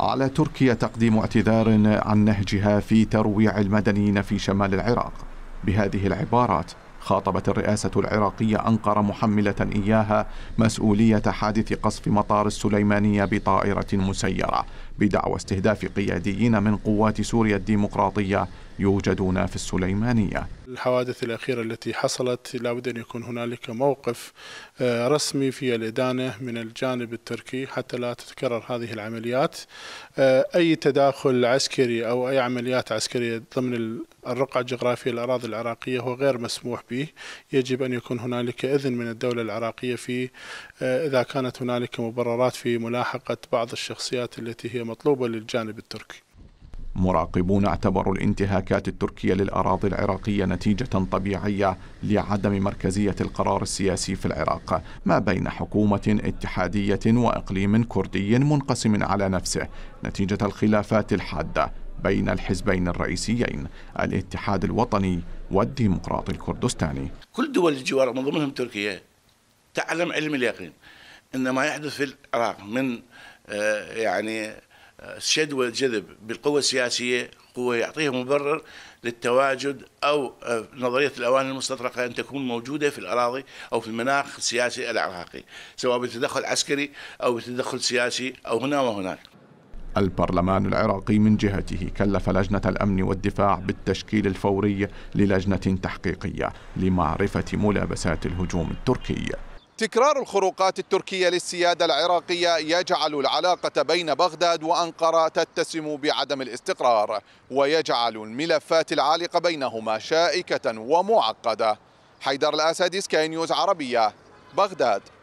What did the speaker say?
على تركيا تقديم اعتذار عن نهجها في ترويع المدنيين في شمال العراق بهذه العبارات خاطبت الرئاسة العراقية أنقرة محملة إياها مسؤولية حادث قصف مطار السليمانية بطائرة مسيرة بدعوى استهداف قياديين من قوات سوريا الديمقراطية يوجدون في السليمانية الحوادث الأخيرة التي حصلت لابد أن يكون هنالك موقف آه، رسمي في الإدانة من الجانب التركي حتى لا تتكرر هذه العمليات آه، أي تداخل عسكري أو أي عمليات عسكرية ضمن الرقعة الجغرافية الأراضي العراقية هو غير مسموح به يجب أن يكون هنالك إذن من الدولة العراقية في آه، إذا كانت هنالك مبررات في ملاحقة بعض الشخصيات التي هي مطلوبة للجانب التركي مراقبون اعتبروا الانتهاكات التركية للأراضي العراقية نتيجة طبيعية لعدم مركزية القرار السياسي في العراق ما بين حكومة اتحادية وإقليم كردي منقسم على نفسه نتيجة الخلافات الحادة بين الحزبين الرئيسيين الاتحاد الوطني والديمقراطي الكردستاني كل دول الجوار من ضمنهم تركيا تعلم علم اليقين ان ما يحدث في العراق من آه، يعني شد والجذب بالقوة السياسية قوة يعطيها مبرر للتواجد أو آه، نظرية الأوان المستطرقة أن تكون موجودة في الأراضي أو في المناخ السياسي العراقي سواء بتدخل عسكري أو بتدخل سياسي أو هنا وهناك البرلمان العراقي من جهته كلف لجنة الأمن والدفاع بالتشكيل الفوري للجنة تحقيقية لمعرفة ملابسات الهجوم التركي تكرار الخروقات التركية للسيادة العراقية يجعل العلاقة بين بغداد وأنقرة تتسم بعدم الاستقرار ويجعل الملفات العالقة بينهما شائكة ومعقدة حيدر الأسد سكاي نيوز عربية بغداد